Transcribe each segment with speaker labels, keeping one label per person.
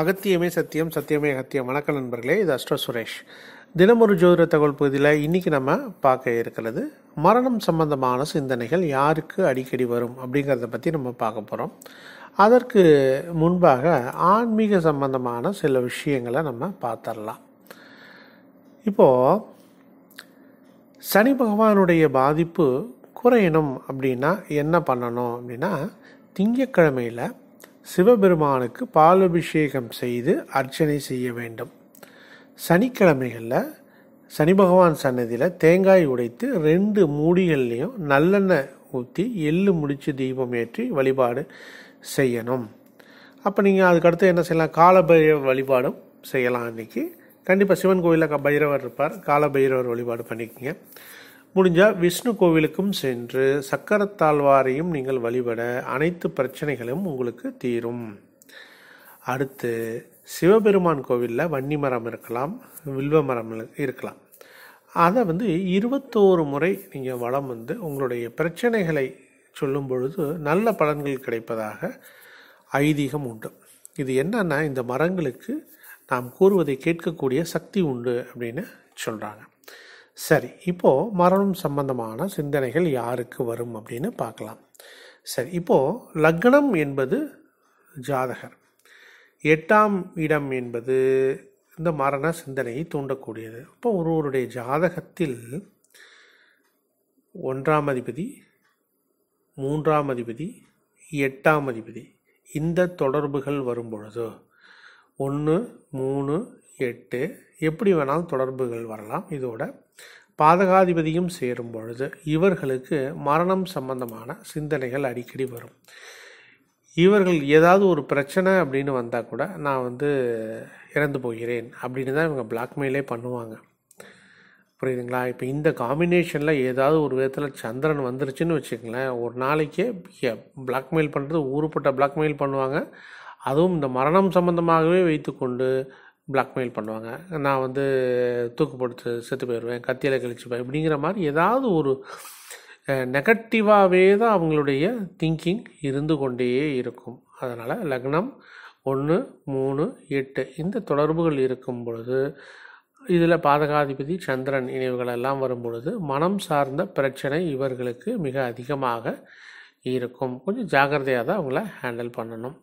Speaker 1: அகத்தியமே சத்தியம் சத்தியமே அகத்தியம் வணக்க நண்பர்களே இது அஸ்ட்ரோ சுரேஷ் தினமொரு ஜோதிட தகவல் பகுதியில் இன்றைக்கி நம்ம பார்க்க இருக்கிறது மரணம் சம்பந்தமான சிந்தனைகள் யாருக்கு அடிக்கடி வரும் அப்படிங்கிறத பற்றி நம்ம பார்க்க போகிறோம் அதற்கு முன்பாக ஆன்மீக சம்பந்தமான சில விஷயங்களை நம்ம பார்த்துடலாம் இப்போது சனி பகவானுடைய பாதிப்பு குறையணும் அப்படின்னா என்ன பண்ணணும் அப்படின்னா திங்கக்கிழமையில் சிவபெருமானுக்கு பாலபிஷேகம் செய்து அர்ச்சனை செய்ய வேண்டும் சனிக்கிழமைகளில் சனி பகவான் சன்னதியில் தேங்காய் உடைத்து ரெண்டு மூடிகள்லேயும் நல்லெண்ணெய் ஊற்றி எள்ளு முடித்து தீபம் ஏற்றி வழிபாடு செய்யணும் அப்போ நீங்கள் அதுக்கடுத்து என்ன செய்யலாம் பைரவர் வழிபாடும் செய்யலாம் இன்றைக்கி கண்டிப்பாக சிவன் கோயிலில் பைரவர் இருப்பார் காலபைரவர் வழிபாடு பண்ணிக்கோங்க முடிஞ்சால் விஷ்ணு கோவிலுக்கும் சென்று சக்கரத்தாழ்வாரையும் நீங்கள் வழிபட அனைத்து பிரச்சனைகளும் உங்களுக்கு தீரும் அடுத்து சிவபெருமான் கோவிலில் வன்னி மரம் இருக்கலாம் வில்வ மரம் இருக்கலாம் அதை வந்து இருபத்தோரு முறை நீங்கள் வளம் வந்து உங்களுடைய பிரச்சனைகளை சொல்லும் பொழுது நல்ல பலன்கள் கிடைப்பதாக ஐதீகம் உண்டு இது என்னன்னா இந்த மரங்களுக்கு நாம் கூறுவதை கேட்கக்கூடிய சக்தி உண்டு அப்படின்னு சொல்கிறாங்க சரி இப்போது மரணம் சம்பந்தமான சிந்தனைகள் யாருக்கு வரும் அப்படின்னு பார்க்கலாம் சரி இப்போது லக்னம் என்பது ஜாதகர் எட்டாம் இடம் என்பது இந்த மரண சிந்தனையை தூண்டக்கூடியது இப்போ ஒருவருடைய ஜாதகத்தில் ஒன்றாம் அதிபதி மூன்றாம் அதிபதி எட்டாம் அதிபதி இந்த தொடர்புகள் வரும் பொழுது ஒன்று மூணு எட்டு எப்படி வேணாலும் தொடர்புகள் வரலாம் இதோட பாதகாதிபதியும் சேரும் பொழுது இவர்களுக்கு மரணம் சம்பந்தமான சிந்தனைகள் அடிக்கடி வரும் இவர்கள் ஏதாவது ஒரு பிரச்சனை அப்படின்னு வந்தால் கூட நான் வந்து இறந்து போகிறேன் அப்படின்னு தான் இவங்க பிளாக்மெயிலே பண்ணுவாங்க புரியுதுங்களா இப்போ இந்த காம்பினேஷனில் ஏதாவது ஒரு விதத்தில் சந்திரன் வந்துருச்சுன்னு வச்சுக்கங்களேன் ஒரு நாளைக்கே பிளாக்மெயில் பண்ணுறது ஊருப்பட்ட பிளாக்மெயில் பண்ணுவாங்க அதுவும் இந்த மரணம் சம்மந்தமாகவே வைத்துக்கொண்டு பிளாக்மெயில் பண்ணுவாங்க நான் வந்து தூக்கு போட்டு செத்து போயிடுவேன் கத்தியில் கழிச்சுப்பேன் இப்படிங்கிற மாதிரி ஏதாவது ஒரு நெகட்டிவாகவே தான் அவங்களுடைய திங்கிங் இருந்து கொண்டே இருக்கும் அதனால் லக்னம் ஒன்று மூணு எட்டு இந்த தொடர்புகள் இருக்கும் பொழுது இதில் பாதகாதிபதி சந்திரன் இணைவுகள் எல்லாம் வரும் பொழுது மனம் சார்ந்த பிரச்சனை இவர்களுக்கு மிக அதிகமாக இருக்கும் கொஞ்சம் ஜாகிரதையாக தான் அவங்கள ஹேண்டில் பண்ணணும்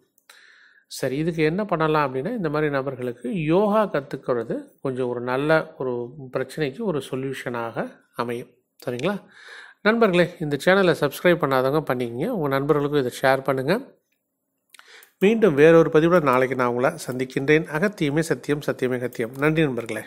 Speaker 1: சரி இதுக்கு என்ன பண்ணலாம் அப்படின்னா இந்த மாதிரி நபர்களுக்கு யோகா கற்றுக்கிறது கொஞ்சம் ஒரு நல்ல ஒரு பிரச்சனைக்கு ஒரு சொல்யூஷனாக அமையும் சரிங்களா நண்பர்களே இந்த சேனலை சப்ஸ்கிரைப் பண்ணாதவங்க பண்ணிக்கோங்க உங்கள் நண்பர்களுக்கும் இதை ஷேர் பண்ணுங்கள் மீண்டும் வேறொரு பதிவுடன் நாளைக்கு நான் உங்களை சந்திக்கின்றேன் அகத்தியமே சத்தியம் சத்தியமே கத்தியம் நன்றி நண்பர்களே